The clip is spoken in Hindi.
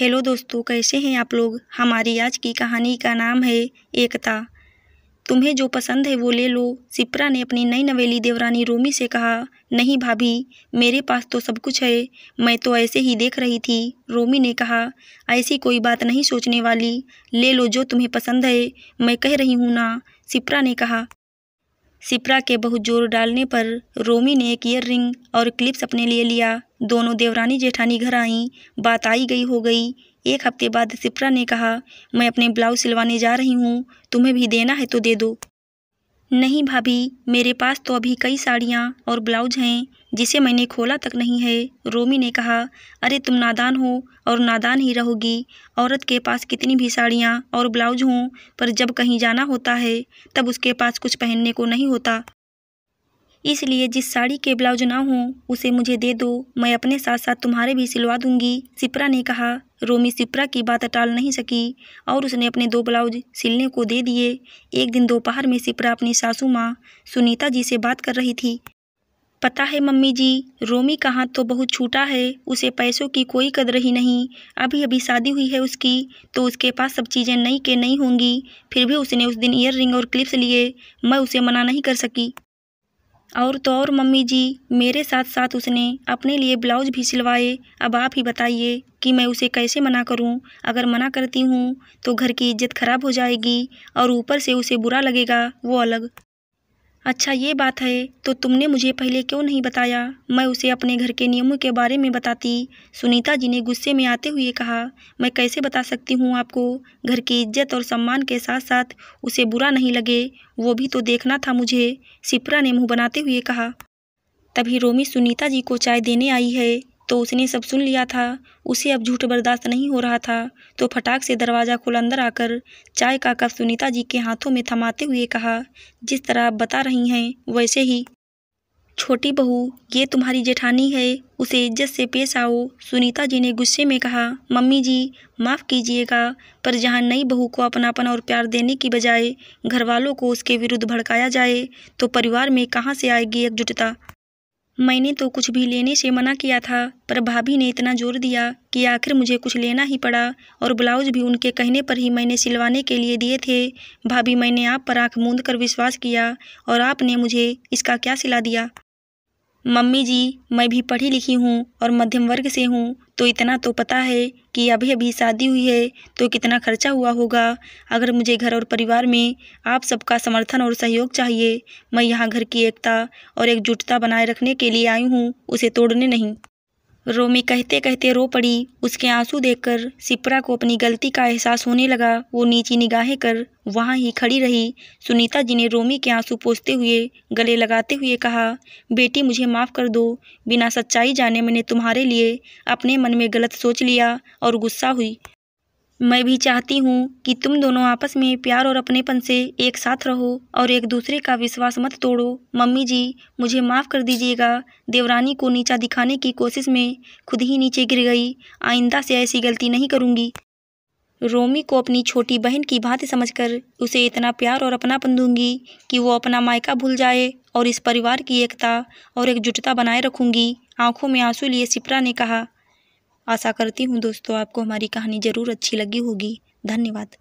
हेलो दोस्तों कैसे हैं आप लोग हमारी आज की कहानी का नाम है एकता तुम्हें जो पसंद है वो ले लो सिप्रा ने अपनी नई नवेली देवरानी रोमी से कहा नहीं भाभी मेरे पास तो सब कुछ है मैं तो ऐसे ही देख रही थी रोमी ने कहा ऐसी कोई बात नहीं सोचने वाली ले लो जो तुम्हें पसंद है मैं कह रही हूँ ना सिप्रा ने कहा सिप्रा के बहुत जोर डालने पर रोमी ने एक ईयर रिंग और क्लिप्स अपने लिए लिया दोनों देवरानी जेठानी घर आईं बात आई गई हो गई एक हफ्ते बाद सिप्रा ने कहा मैं अपने ब्लाउज सिलवाने जा रही हूँ तुम्हें भी देना है तो दे दो नहीं भाभी मेरे पास तो अभी कई साड़ियाँ और ब्लाउज हैं जिसे मैंने खोला तक नहीं है रोमी ने कहा अरे तुम नादान हो और नादान ही रहोगी औरत के पास कितनी भी साड़ियाँ और ब्लाउज हों पर जब कहीं जाना होता है तब उसके पास कुछ पहनने को नहीं होता इसलिए जिस साड़ी के ब्लाउज ना हो उसे मुझे दे दो मैं अपने साथ साथ तुम्हारे भी सिलवा दूंगी सिप्रा ने कहा रोमी सिप्रा की बात टाल नहीं सकी और उसने अपने दो ब्लाउज सिलने को दे दिए एक दिन दोपहर में सिप्रा अपनी सासू माँ सुनीता जी से बात कर रही थी पता है मम्मी जी रोमी का हाथ तो बहुत छूटा है उसे पैसों की कोई कदर ही नहीं अभी अभी शादी हुई है उसकी तो उसके पास सब चीज़ें नई के नई होंगी फिर भी उसने उस दिन ईयर रिंग और क्लिप्स लिए मैं उसे मना नहीं कर सकी और तो और मम्मी जी मेरे साथ साथ उसने अपने लिए ब्लाउज भी सिलवाए अब आप ही बताइए कि मैं उसे कैसे मना करूं अगर मना करती हूं तो घर की इज्जत खराब हो जाएगी और ऊपर से उसे बुरा लगेगा वो अलग अच्छा ये बात है तो तुमने मुझे पहले क्यों नहीं बताया मैं उसे अपने घर के नियमों के बारे में बताती सुनीता जी ने गुस्से में आते हुए कहा मैं कैसे बता सकती हूँ आपको घर की इज्जत और सम्मान के साथ साथ उसे बुरा नहीं लगे वो भी तो देखना था मुझे सिप्रा ने मुँह बनाते हुए कहा तभी रोमी सुनीता जी को चाय देने आई है तो उसने सब सुन लिया था उसे अब झूठ बर्दाश्त नहीं हो रहा था तो फटाक से दरवाज़ा खोल अंदर आकर चाय का कप सुनीता जी के हाथों में थमाते हुए कहा जिस तरह आप बता रही हैं वैसे ही छोटी बहू ये तुम्हारी जेठानी है उसे इज्जत से पेश आओ सुनीता जी ने गुस्से में कहा मम्मी जी माफ़ कीजिएगा पर जहाँ नई बहू को अपनापन और प्यार देने की बजाय घर वालों को उसके विरुद्ध भड़काया जाए तो परिवार में कहाँ से आएगी एकजुटता मैंने तो कुछ भी लेने से मना किया था पर भाभी ने इतना जोर दिया कि आखिर मुझे कुछ लेना ही पड़ा और ब्लाउज भी उनके कहने पर ही मैंने सिलवाने के लिए दिए थे भाभी मैंने आप पर आंख मूंद कर विश्वास किया और आपने मुझे इसका क्या सिला दिया मम्मी जी मैं भी पढ़ी लिखी हूँ और मध्यम वर्ग से हूँ तो इतना तो पता है कि अभी अभी शादी हुई है तो कितना खर्चा हुआ होगा अगर मुझे घर और परिवार में आप सबका समर्थन और सहयोग चाहिए मैं यहाँ घर की एकता और एकजुटता बनाए रखने के लिए आई हूँ उसे तोड़ने नहीं रोमी कहते कहते रो पड़ी उसके आंसू देखकर सिप्रा को अपनी गलती का एहसास होने लगा वो नीची निगाहें कर वहाँ ही खड़ी रही सुनीता जी ने रोमी के आंसू पोसते हुए गले लगाते हुए कहा बेटी मुझे माफ़ कर दो बिना सच्चाई जाने मैंने तुम्हारे लिए अपने मन में गलत सोच लिया और गुस्सा हुई मैं भी चाहती हूँ कि तुम दोनों आपस में प्यार और अपनेपन से एक साथ रहो और एक दूसरे का विश्वास मत तोड़ो मम्मी जी मुझे माफ़ कर दीजिएगा देवरानी को नीचा दिखाने की कोशिश में खुद ही नीचे गिर गई आइंदा से ऐसी गलती नहीं करूँगी रोमी को अपनी छोटी बहन की भांति समझकर उसे इतना प्यार और अपनापन दूंगी कि वो अपना मायका भूल जाए और इस परिवार की एकता और एकजुटता बनाए रखूंगी आंखों में आंसू लिए सिप्रा ने कहा आशा करती हूँ दोस्तों आपको हमारी कहानी ज़रूर अच्छी लगी होगी धन्यवाद